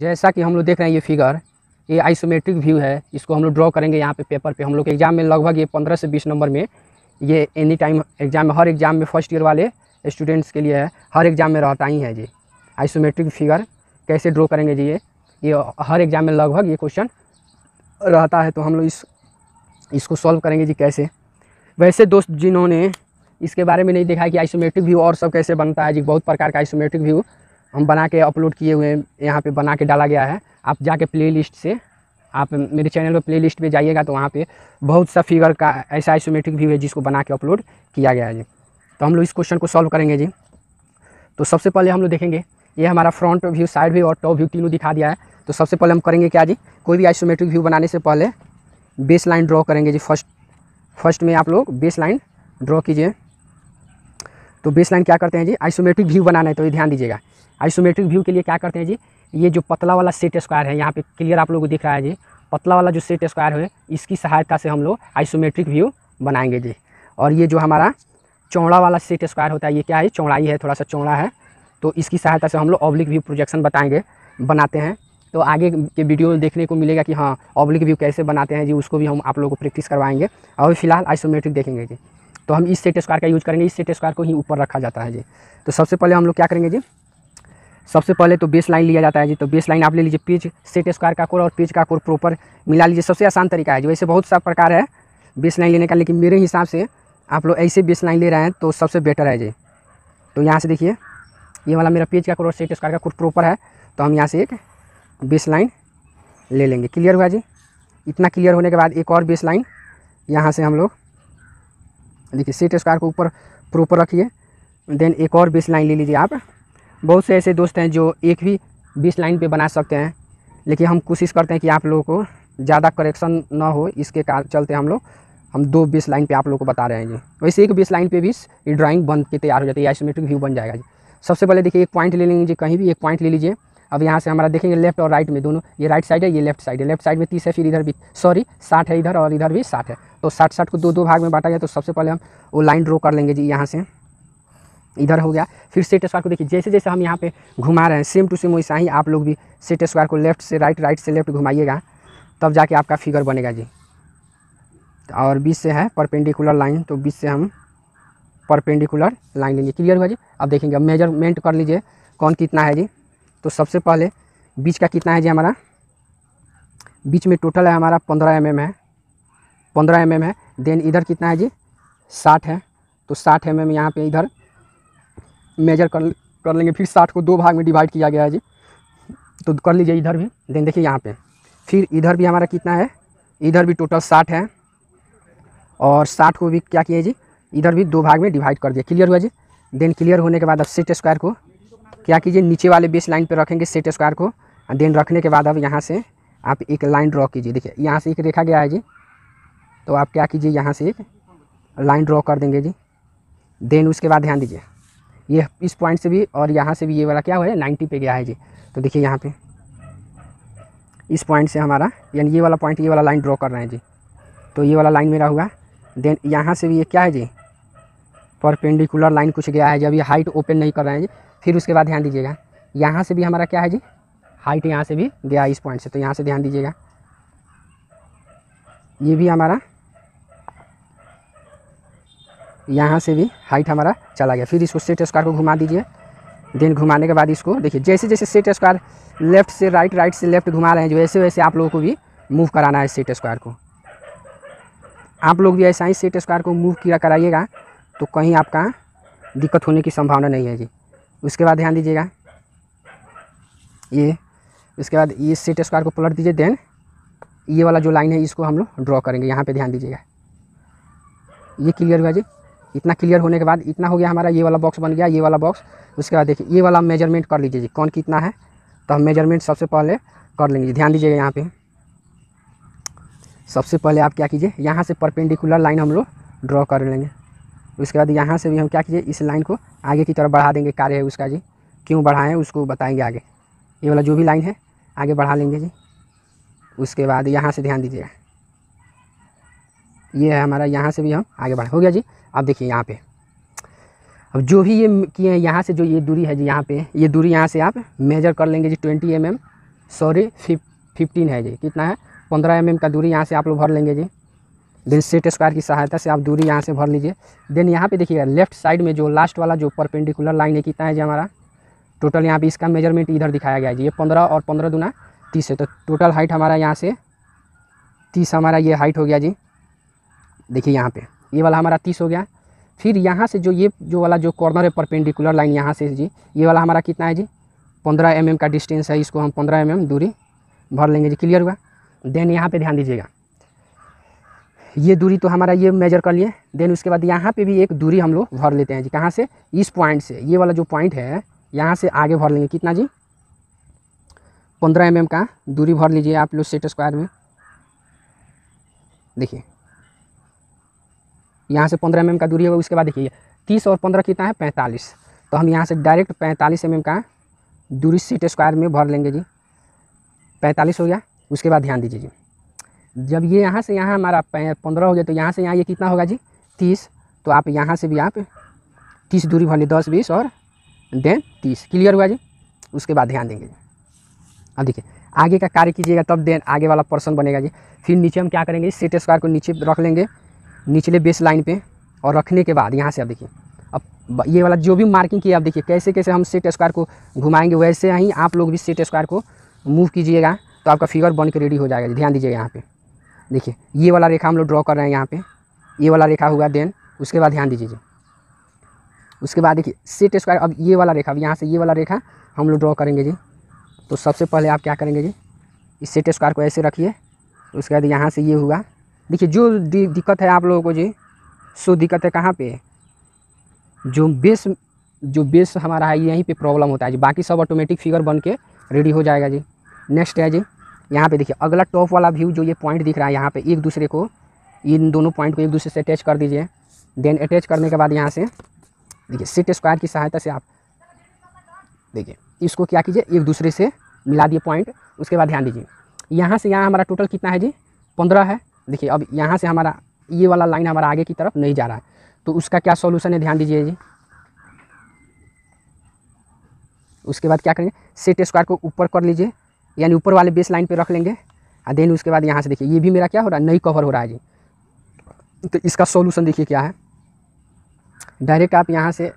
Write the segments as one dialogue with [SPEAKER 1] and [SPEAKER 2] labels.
[SPEAKER 1] जैसा कि हम लोग देख रहे हैं ये फिगर ये आइसोमेट्रिक व्यू है इसको हम लोग ड्रॉ करेंगे यहाँ पे पेपर पे हम लोग एग्जाम में लगभग ये पंद्रह से बीस नंबर में ये एनी टाइम एग्जाम में हर एग्जाम में फर्स्ट ईयर वाले स्टूडेंट्स के लिए है हर एग्जाम में रहता ही है जी आइसोमेट्रिक फिगर कैसे ड्रॉ करेंगे जी ये ये हर एग्जाम में लगभग ये क्वेश्चन रहता है तो हम लोग इस इसको सॉल्व करेंगे जी कैसे वैसे दोस्त जिन्होंने इसके बारे में नहीं देखा कि आइसोमेट्रिक व्यू और सब कैसे बनता है जी बहुत प्रकार का आइसोमेट्रिक व्यू हम बना के अपलोड किए हुए हैं यहाँ पे बना के डाला गया है आप जाके प्लेलिस्ट से आप मेरे चैनल पर प्ले लिस्ट में जाइएगा तो वहाँ पे बहुत सा फिगर का ऐसा आइसोमेट्रिक व्यू है जिसको बना के अपलोड किया गया है जी तो हम लोग इस क्वेश्चन को सॉल्व करेंगे जी तो सबसे पहले हम लोग देखेंगे ये हमारा फ्रंट व्यू साइड व्यू और टॉप व्यू तीनों दिखा दिया है तो सबसे पहले हम करेंगे क्या जी कोई भी आइसोमेट्रिक व्यू बनाने से पहले बेस लाइन ड्रॉ करेंगे जी फर्स्ट फर्स्ट में आप लोग बेस लाइन ड्रॉ कीजिए तो बेस लाइन क्या करते हैं जी आइसोमेट्रिक व्यू बनाना है तो ये ध्यान दीजिएगा आइसोमेट्रिक व्यू के लिए क्या करते हैं जी ये जो पतला वाला सेट स्क्वायर है यहाँ पे क्लियर आप लोगों को दिख रहा है जी पतला वाला जो सेट स्क्वायर है इसकी सहायता से हम लोग आइसोमेट्रिक व्यू बनाएंगे जी और ये जो हमारा चौड़ा वाला सेट स्क्वायर होता है ये क्या है चौड़ाई है थोड़ा सा चौड़ा है तो इसकी सहायता से हम लोग ऑब्लिक व्यू प्रोजेक्शन बताएंगे बनाते हैं तो आगे के वीडियो देखने को मिलेगा कि हाँ ऑब्लिक व्यू कैसे बनाते हैं जी उसको भी हम आप लोगों को प्रैक्टिस करवाएंगे और फिलहाल आइसोमेट्रिक देखेंगे जी तो हम इस सेट स्क्वायर का यूज़ करेंगे इस सेट स्क्वायर को ही ऊपर रखा जाता है जी तो सबसे पहले हम लोग क्या करेंगे जी सबसे पहले तो बेस लाइन लिया जाता है जी तो बेस लाइन आप ले लीजिए पेज सेट स्क्वायर का कोर और पेज का कोर प्रॉपर मिला लीजिए सबसे आसान तरीका है जी वैसे बहुत सा प्रकार है बेस लाइन लेने का लेकिन मेरे हिसाब से आप लोग ऐसे बेस लाइन ले रहे हैं तो सबसे बेटर है जी तो यहाँ से देखिए ये वाला मेरा पेज का कोर और सेट स्क्वायर का कोर प्रॉपर है तो हम यहाँ से एक बेस लाइन ले लेंगे क्लियर हुआ जी इतना क्लियर होने के बाद एक और बेस लाइन यहाँ से हम लोग देखिए सेट स्क्वायर को ऊपर प्रॉपर रखिए देन एक और बेस लाइन ले लीजिए आप बहुत से ऐसे दोस्त हैं जो एक भी बीस लाइन पे बना सकते हैं लेकिन हम कोशिश करते हैं कि आप लोगों को ज़्यादा करेक्शन ना हो इसके कारण चलते हम लोग हम दो बीस लाइन पे आप लोगों को बता रहे हैं जी वैसे एक बीस लाइन पे भी ये ड्राइंग बन के तैयार हो जाती है आइसोमेट्रिक व्यू बन जाएगा जी सबसे पहले देखिए एक पॉइंट ले लेंगे जी कहीं भी एक पॉइंट ले लीजिए अब यहाँ से हमारा देखेंगे लेफ्ट और राइट में दोनों ये राइट साइड है ये लेफ्ट साइड है लेफ्ट साइड में तीस है फिर इधर भी सॉरी साठ है इधर और इधर भी साठ है तो साठ साठ को दो दो भाग में बांटा जाए तो सबसे पहले हम वो लाइन ड्रॉ कर लेंगे जी यहाँ से इधर हो गया फिर सेट स्क्वायर को देखिए जैसे जैसे हम यहाँ पे घुमा रहे हैं सेम टू सेम वैसा ही आप लोग भी सेट स्क्वायर को लेफ्ट से राइट राइट से लेफ्ट घुमाइएगा तब जाके आपका फिगर बनेगा जी तो और बीस से है परपेंडिकुलर लाइन तो बीस से हम परपेंडिकुलर लाइन लेंगे क्लियर हुआ जी अब देखेंगे अब मेजरमेंट कर लीजिए कौन कितना है जी तो सबसे पहले बीच का कितना है जी हमारा बीच में टोटल है हमारा पंद्रह एम है पंद्रह एम है देन इधर कितना है जी साठ है तो साठ एम एम यहाँ पर इधर मेजर कर कर लेंगे फिर साठ को दो भाग में डिवाइड किया गया है जी तो कर लीजिए इधर भी देन देखिए यहाँ पे फिर इधर भी हमारा कितना है इधर भी टोटल साठ है और साठ को भी क्या किया जी इधर भी दो भाग में डिवाइड कर दिया क्लियर हुआ जी देन क्लियर होने के बाद अब सेट स्क्वायर को क्या कीजिए नीचे वाले बेस लाइन पर रखेंगे सेट स्क्वायर को देन रखने के बाद अब यहाँ से आप एक लाइन ड्रॉ कीजिए देखिए यहाँ से एक रेखा गया है जी तो आप क्या कीजिए यहाँ से एक लाइन ड्रॉ कर देंगे जी देन उसके बाद ध्यान दीजिए ये इस पॉइंट से भी और यहाँ से भी ये वाला क्या हुआ है नाइन्टी पे गया है जी तो देखिए यहाँ पे इस पॉइंट से हमारा यानी ये वाला पॉइंट ये वाला लाइन ड्रॉ कर रहे हैं जी तो ये वाला लाइन मेरा हुआ देन यहाँ से भी ये क्या है जी परपेंडिकुलर लाइन कुछ गया है जब ये हाइट ओपन नहीं कर रहे हैं जी फिर उसके बाद ध्यान दीजिएगा यहाँ से भी हमारा क्या है जी हाइट यहाँ से भी गया इस पॉइंट से तो यहाँ से ध्यान दीजिएगा ये भी हमारा यहाँ से भी हाइट हमारा चला गया फिर इसको सेट स्क्वायर को घुमा दीजिए देन घुमाने के बाद इसको देखिए जैसे जैसे सेट स्क्वायर लेफ्ट से राइट राइट से लेफ्ट घुमा रहे हैं जो ऐसे वैसे आप लोगों को भी मूव कराना है सेट स्क्वायर को आप लोग भी ऐसा ही सेट स्क्वायर को मूव किया कराइएगा तो कहीं आपका दिक्कत होने की संभावना नहीं है जी उसके बाद ध्यान दीजिएगा ये उसके बाद ये सेट स्क्वायर को पलट दीजिए देन ये वाला जो लाइन है इसको हम लोग ड्रॉ करेंगे यहाँ पर ध्यान दीजिएगा ये क्लियर हुआ जी इतना क्लियर होने के बाद इतना हो गया हमारा ये वाला बॉक्स बन गया ये वाला बॉक्स उसके बाद देखिए ये वाला मेजरमेंट कर लीजिए जी कौन कितना है तो हम मेजरमेंट सबसे पहले कर लेंगे जी ध्यान दीजिएगा यहाँ पे सबसे पहले आप क्या कीजिए यहाँ से परपेंडिकुलर लाइन हम लोग ड्रॉ कर लेंगे उसके बाद यहाँ से भी हम क्या कीजिए इस लाइन को आगे की तरफ बढ़ा देंगे कार्य है उसका जी क्यों बढ़ाएँ उसको बताएंगे आगे ये वाला जो भी लाइन है आगे बढ़ा लेंगे जी उसके बाद यहाँ से ध्यान दीजिएगा ये है हमारा यहाँ से भी हम आगे बढ़े हो गया जी अब देखिए यहाँ पे अब जो भी ये किए हैं यहाँ से जो ये दूरी है जी यहाँ पे ये दूरी यहाँ से आप मेजर कर लेंगे जी twenty M M sorry fifteen है जी कितना है पंद्रह एम mm एम का दूरी यहाँ से आप लोग भर लेंगे जी देन सेट स्क्वायर की सहायता से आप दूरी यहाँ से भर लीजिए देन यहाँ पे देखिएगा लेफ्ट साइड में जो लास्ट वाला जो परपेंडिकुलर लाइन है कितना है जी हमारा टोटल यहाँ पे इसका मेजरमेंट इधर दिखाया गया है जी ये पंद्रह और पंद्रह दूना तीस है तो टोटल हाइट हमारा यहाँ से तीस हमारा ये हाइट हो गया जी देखिए यहाँ पे ये वाला हमारा तीस हो गया फिर यहाँ से जो ये जो वाला जो कॉर्नर है परपेंडिकुलर लाइन यहाँ से जी ये वाला हमारा कितना है जी पंद्रह एम mm का डिस्टेंस है इसको हम पंद्रह एम mm दूरी भर लेंगे जी क्लियर हुआ देन यहाँ पर ध्यान दीजिएगा ये दूरी तो हमारा ये मेजर कर लिए देन उसके बाद यहाँ पर भी एक दूरी हम लोग भर लेते हैं जी कहाँ से इस पॉइंट से ये वाला जो पॉइंट है यहाँ से आगे भर लेंगे कितना जी पंद्रह एम mm का दूरी भर लीजिए आप लोग सेट स्क्वायर में देखिए यहाँ से पंद्रह एम का दूरी होगा उसके बाद देखिए तीस और पंद्रह कितना है पैंतालीस तो हम यहाँ से डायरेक्ट पैंतालीस एम का दूरी सीट स्क्वायर में भर लेंगे जी पैंतालीस हो गया उसके बाद ध्यान दीजिए जी जब ये यहाँ से यहाँ हमारा पंद्रह हो गया तो यहाँ से यहाँ ये कितना होगा जी तीस तो आप यहाँ से भी आप तीस दूरी भर लें दस बीस और देन तीस क्लियर हुआ जी उसके बाद ध्यान देंगे जी अब देखिए आगे का कार्य कीजिएगा तब देन आगे वाला पर्सन बनेगा जी फिर नीचे हम क्या करेंगे सेट स्क्वायर को नीचे रख लेंगे निचले बेस लाइन पे और रखने के बाद यहाँ से आप देखिए अब ये वाला जो भी मार्किंग किया आप देखिए कैसे कैसे हम सेट स्क्वायर को घुमाएंगे वैसे ही आप लोग भी सेट स्क्वायर को मूव कीजिएगा तो आपका फिगर बन के रेडी हो जाएगा ध्यान दीजिएगा यहाँ पे देखिए ये वाला रेखा हम लोग ड्रॉ कर रहे हैं यहाँ पे ये वाला रेखा हुआ देन उसके बाद ध्यान दीजिए उसके बाद देखिए सेट स्क्वायर अब ये वाला रेखा अब यहाँ से ये वाला रेखा हम लोग ड्रॉ करेंगे जी तो सबसे पहले आप क्या करेंगे जी इस सेट स्क्वायर को ऐसे रखिए उसके बाद यहाँ से ये हुआ देखिए जो दिक्कत है आप लोगों को जी सो दिक्कत है कहाँ पे जो बेस जो बेस हमारा है यहीं पे प्रॉब्लम होता है जी बाकी सब ऑटोमेटिक फिगर बन के रेडी हो जाएगा जी नेक्स्ट है जी यहाँ पे देखिए अगला टॉप वाला व्यू जो ये पॉइंट दिख रहा है यहाँ पे एक दूसरे को इन दोनों पॉइंट को एक दूसरे से अटैच कर दीजिए देन अटैच करने के बाद यहाँ से देखिए सिट स्क्वायर की सहायता से आप देखिए इसको क्या कीजिए एक दूसरे से मिला दिए पॉइंट उसके बाद ध्यान दीजिए यहाँ से यहाँ हमारा टोटल कितना है जी पंद्रह है देखिए अब यहाँ से हमारा ये वाला लाइन हमारा आगे की तरफ नहीं जा रहा है तो उसका क्या सॉल्यूशन है ध्यान दीजिए जी उसके बाद क्या करेंगे सेट स्क्वायर को ऊपर कर लीजिए यानी ऊपर वाले बेस लाइन पर रख लेंगे और देन उसके बाद यहाँ से देखिए ये भी मेरा क्या हो रहा है नहीं कवर हो रहा है जी तो इसका सोल्यूशन देखिए क्या है डायरेक्ट आप यहाँ से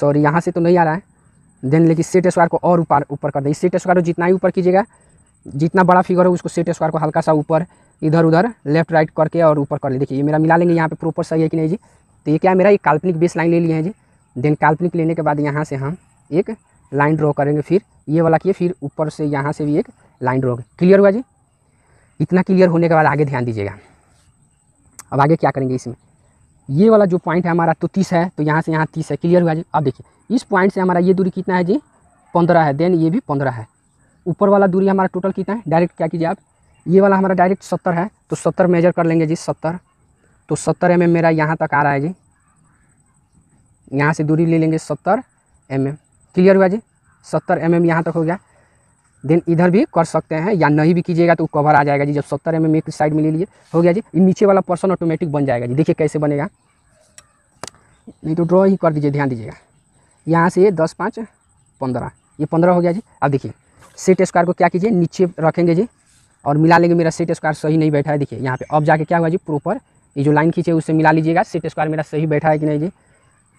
[SPEAKER 1] सॉरी यहाँ से तो नहीं आ रहा है देन लेकिन सेट स्क्वायर को और ऊपर ऊपर कर दें सेट स्क्वायर को जितना ही ऊपर कीजिएगा जितना बड़ा फिगर हो उसको सेट स्क्वायर को हल्का सा ऊपर इधर उधर लेफ्ट राइट करके और ऊपर कर ले देखिए ये मेरा मिला लेंगे यहाँ पे प्रॉपर सही है कि नहीं जी तो ये क्या मेरा ये काल्पनिक बेस लाइन ले लिए हैं जी देन काल्पनिक लेने के बाद यहाँ से हम एक लाइन ड्रॉ करेंगे फिर ये वाला किए फिर ऊपर से यहाँ से भी एक लाइन ड्रॉ क्लियर हुआ जी इतना क्लियर होने के बाद आगे ध्यान दीजिएगा अब आगे क्या करेंगे इसमें ये वाला जो पॉइंट है हमारा तो तीस है तो यहाँ से यहाँ तीस है क्लियर हुआ जी अब देखिए इस पॉइंट से हमारा ये दूरी कितना है जी पंद्रह है देन ये भी पंद्रह है ऊपर वाला दूरी हमारा टोटल कितना है डायरेक्ट क्या कीजिए आप ये वाला हमारा डायरेक्ट सत्तर है तो सत्तर मेजर कर लेंगे जी सत्तर तो सत्तर एम मेरा यहाँ तक आ रहा है जी यहाँ से दूरी ले लेंगे सत्तर एम क्लियर हुआ जी सत्तर एम एम यहाँ तक हो गया देन इधर भी कर सकते हैं या नहीं भी कीजिएगा तो कवर आ जाएगा जी जब सत्तर एम एम एक साइड में ले लिए हो गया जी नीचे वाला पर्सन ऑटोमेटिक बन जाएगा जी देखिए कैसे बनेगा नहीं तो ड्रॉ ही कर दीजिए ध्यान दीजिएगा यहाँ से ये दस पाँच पंद्रह ये पंद्रह हो गया जी अब देखिए सेट स्क्वायर को क्या कीजिए नीचे रखेंगे जी और मिला लेंगे मेरा सेट स्क्वायर सही नहीं बैठा है देखिए यहाँ पे अब जाके क्या हुआ जी प्रॉपर ये जो लाइन खींचे उससे मिला लीजिएगा सेट स्क्वायर मेरा सही बैठा है कि नहीं जी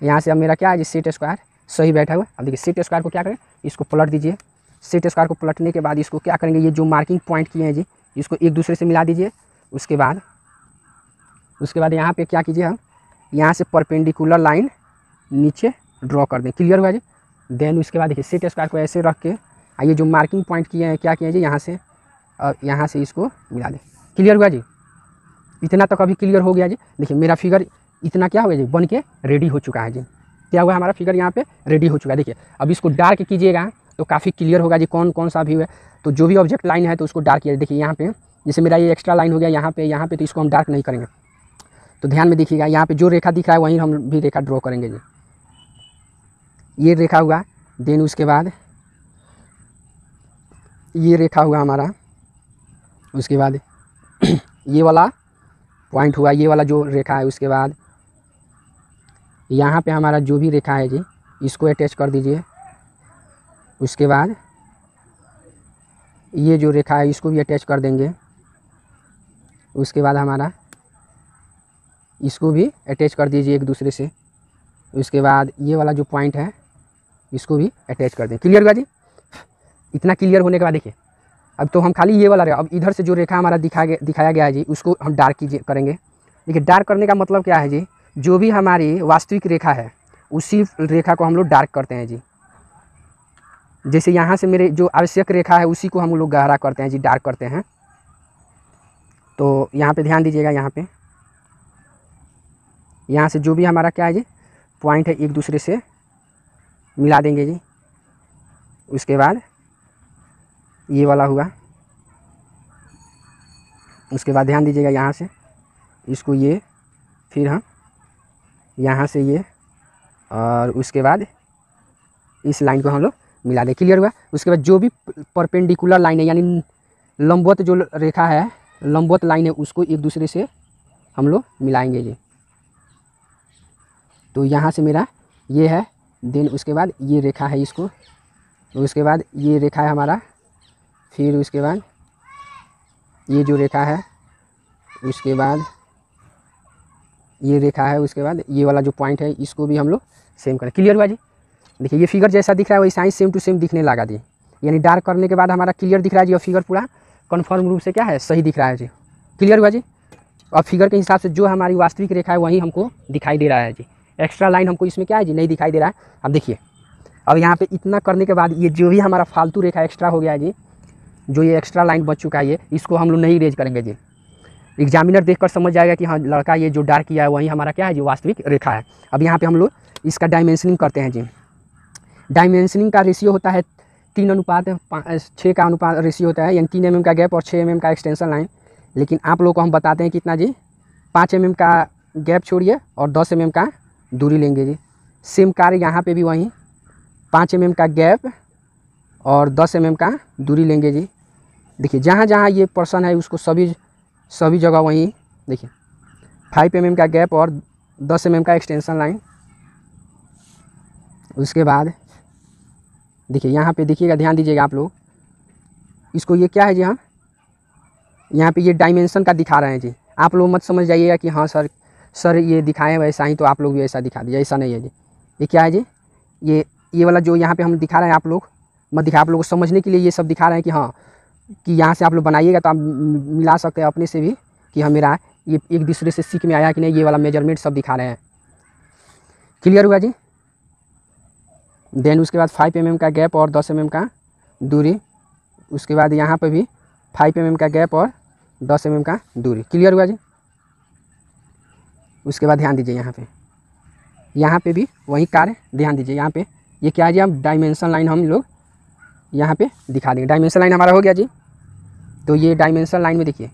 [SPEAKER 1] यहाँ से अब मेरा क्या है जी सेट स्क्वायर सही बैठा हुआ अब देखिए सेट स्क्वायर को क्या करें इसको पलट दीजिए सेट स्क्वायर को पलटने के बाद इसको क्या करेंगे ये जो मार्किंग पॉइंट किए हैं जी इसको एक दूसरे से मिला दीजिए उसके बाद उसके बाद यहाँ पे क्या कीजिए हम यहाँ से परपेंडिकुलर लाइन नीचे ड्रॉ कर दें क्लियर हुआ जी देन उसके बाद देखिए सेट स्क्वायर को ऐसे रख के ये जो मार्किंग पॉइंट किए हैं क्या किए हैं जी यहाँ से और यहाँ से इसको मिला दें क्लियर हुआ जी इतना तक तो अभी क्लियर हो गया जी देखिए मेरा फिगर इतना क्या हो गया जी बन के रेडी हो चुका है जी क्या हुआ हमारा फिगर यहाँ पे रेडी हो चुका है देखिए अब इसको डार्क कीजिएगा तो काफ़ी क्लियर होगा जी कौन कौन सा व्यू है तो जो भी ऑब्जेक्ट लाइन है तो उसको डार्क किया देखिए यहाँ पे जैसे मेरा ये एक्स्ट्रा लाइन हो गया यहाँ पे यहाँ पे तो इसको हम डार्क नहीं करेंगे तो ध्यान में देखिएगा यहाँ पे जो रेखा दिख रहा है वहीं हम भी रेखा ड्रॉ करेंगे जी ये रेखा हुआ देन उसके बाद ये रेखा हुआ हमारा उसके बाद ये वाला पॉइंट हुआ ये वाला जो रेखा है उसके बाद यहाँ पे हमारा जो भी रेखा है जी इसको अटैच कर दीजिए उसके बाद ये जो रेखा है इसको भी अटैच कर देंगे उसके बाद हमारा इसको भी अटैच कर दीजिए एक दूसरे से उसके बाद ये वाला जो पॉइंट है इसको भी अटैच कर दें क्लियर हुआ जी इतना क्लियर होने के बाद देखिए अब तो हम खाली ये वाला रहे अब इधर से जो रेखा हमारा दिखाया गया दिखाया गया है जी उसको हम डार्क कीजिए करेंगे देखिए डार्क करने का मतलब क्या है जी जो भी हमारी वास्तविक रेखा है उसी रेखा को हम लोग डार्क करते हैं जी जैसे यहाँ से मेरे जो आवश्यक रेखा है उसी को हम लोग गहरा करते हैं जी डार्क करते हैं तो यहाँ पर ध्यान दीजिएगा यहाँ पर यहाँ से जो भी हमारा क्या है जी पॉइंट है एक दूसरे से मिला देंगे जी उसके बाद ये वाला हुआ उसके बाद ध्यान दीजिएगा यहाँ से इसको ये फिर हम यहाँ से ये और उसके बाद इस लाइन को हम लोग मिला दें क्लियर हुआ उसके बाद जो भी परपेंडिकुलर लाइन है यानी लंबवत जो रेखा है लंबवत लाइन है उसको एक दूसरे से हम लोग मिलाएंगे जी तो यहाँ से मेरा ये है देन उसके बाद ये रेखा है इसको उसके बाद ये रेखा है हमारा फिर उसके बाद ये जो रेखा है उसके बाद ये रेखा है उसके बाद ये वाला जो पॉइंट है इसको भी हम लोग सेम करें क्लियर हुआ जी देखिए ये फिगर जैसा दिख रहा है वैसा ही सेम टू सेम दिखने लगा जी यानी डार्क करने के बाद हमारा क्लियर दिख रहा है जी और फिगर पूरा कन्फर्म रूप से क्या है सही दिख रहा है जी क्लियर हुआ जी और फिगर के हिसाब से जो हमारी वास्तविक रेखा है वही हमको दिखाई दे रहा है जी एक्स्ट्रा लाइन हमको इसमें क्या है जी नहीं दिखाई दे रहा है अब देखिए अब यहाँ पे इतना करने के बाद ये जो भी हमारा फालतू रेखा एक्स्ट्रा हो गया है जी जो ये एक्स्ट्रा लाइन बच चुका है ये इसको हम लोग नहीं रेज करेंगे जी एग्जामिनर देखकर समझ जाएगा कि हाँ लड़का ये जो डार्क किया है वही हमारा क्या है जी वास्तविक रेखा है अब यहाँ पे हम लोग इसका डायमेंशनिंग करते हैं जी डायमेंशनिंग का रेशियो होता है तीन अनुपात छः का अनुपात रेशियो होता है यानी तीन एम mm का गैप और छः एम mm का एक्सटेंशन लाइन लेकिन आप लोग को हम बताते हैं कितना जी पाँच एम mm का गैप छोड़िए और दस एम का दूरी लेंगे जी सेम कार्य यहाँ पे भी वहीं पाँच एम का गैप और दस एम का दूरी लेंगे जी देखिए जहाँ जहाँ ये पर्सन है उसको सभी सभी जगह वहीं देखिए फाइव एम mm का गैप और दस एम mm का एक्सटेंशन लाइन उसके बाद देखिए यहाँ पे देखिएगा ध्यान दीजिएगा आप लोग इसको ये क्या है जी हाँ यहाँ पे ये डायमेंशन का दिखा रहे हैं जी आप लोग मत समझ जाइएगा कि हाँ सर सर ये दिखाएं वैसा ही तो आप लोग भी ऐसा दिखा दीजिए ऐसा नहीं है जी ये क्या है जी ये ये वाला जो यहाँ पे हम दिखा रहे हैं आप लोग मत दिखा आप लोग को समझने के लिए ये सब दिखा रहे हैं कि हाँ कि यहाँ से आप लोग बनाइएगा तो आप मिला सकते हैं अपने से भी कि हम हाँ, मेरा ये एक दूसरे से सीख में आया कि नहीं ये वाला मेजरमेंट सब दिखा रहे हैं क्लियर हुआ जी देन उसके बाद फाइव एम mm का गैप और दस एम mm का दूरी उसके बाद यहाँ पर भी फाइव एम mm का गैप और दस एम का दूरी क्लियर हुआ जी उसके बाद ध्यान दीजिए यहाँ पे यहाँ पे भी वही कार्य ध्यान दीजिए यहाँ पे ये क्या है जी आप डायमेंशन लाइन हम लोग यहाँ पे दिखा देंगे डायमेंशन लाइन हमारा हो गया जी तो ये डायमेंशन लाइन में देखिए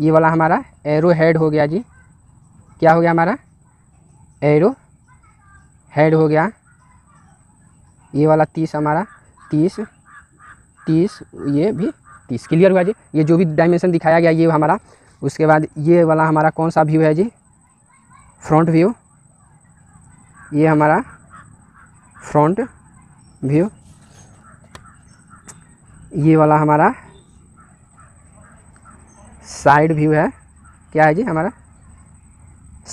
[SPEAKER 1] ये वाला हमारा एरो हेड हो गया जी क्या हो गया हमारा एरो हेड हो गया ये वाला तीस हमारा तीस तीस ये भी तीस क्लियर हुआ जी ये जो भी डायमेंशन दिखाया गया ये हमारा उसके बाद ये वाला हमारा कौन सा व्यू है जी फ्रंट व्यू ये हमारा फ्रंट व्यू ये वाला हमारा साइड व्यू है क्या है जी हमारा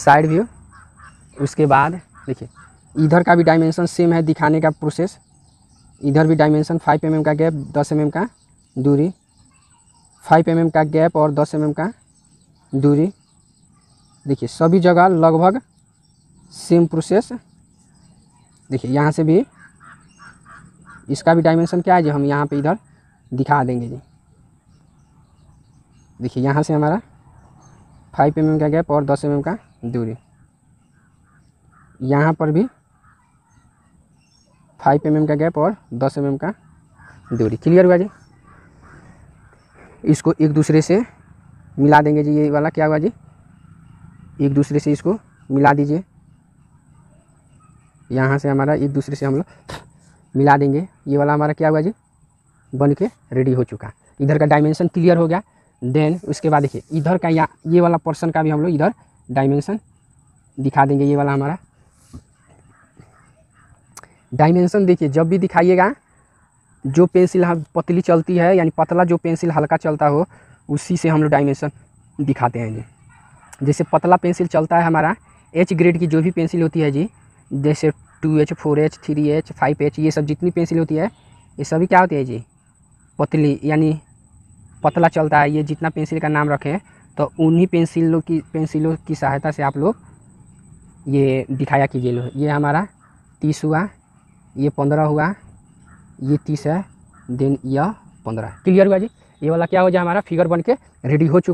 [SPEAKER 1] साइड व्यू उसके बाद देखिए इधर का भी डायमेंशन सेम है दिखाने का प्रोसेस इधर भी डायमेंशन फाइव एम का गैप दस एम mm का दूरी फाइव एम mm का गैप और दस एम mm का दूरी देखिए सभी जगह लगभग सेम प्रोसेस देखिए यहाँ से भी इसका भी डायमेंशन क्या है जी हम यहाँ पे इधर दिखा देंगे जी देखिए यहाँ से हमारा फाइव एम mm का गैप और दस एम mm का दूरी यहाँ पर भी फाइव एम mm का गैप और दस एम का दूरी क्लियर हुआ जी इसको एक दूसरे से मिला देंगे जी ये वाला क्या हुआ जी एक दूसरे से इसको मिला दीजिए यहाँ से हमारा एक दूसरे से हम लोग मिला देंगे ये वाला हमारा क्या हुआ जी बन के रेडी हो चुका इधर का डायमेंशन क्लियर हो गया देन उसके बाद देखिए इधर का या ये वाला पोर्सन का भी हम लोग इधर डायमेंशन दिखा देंगे ये वाला हमारा डायमेंशन देखिए जब भी दिखाइएगा जो पेंसिल हम पतली चलती है यानी पतला जो पेंसिल हल्का चलता हो उसी से हम लोग डायमेंशन दिखाते हैं जी जैसे पतला पेंसिल चलता है हमारा एच ग्रेड की जो भी पेंसिल होती है जी जैसे two H four H three H five H ये सब जितनी पेंसिल होती है ये सभी क्या होती है जी पतली यानी पतला चलता है ये जितना पेंसिल का नाम रखें तो उन्हीं पेंसिलों की पेंसिलों की सहायता से आप लोग ये दिखाया कीजिए ये हमारा तीस हुआ ये पंद्रह हुआ ये तीस है देन यह पंद्रह क्लियर हुआ जी ये वाला क्या हो जाए हमारा फिगर बन के रेडी हो चुका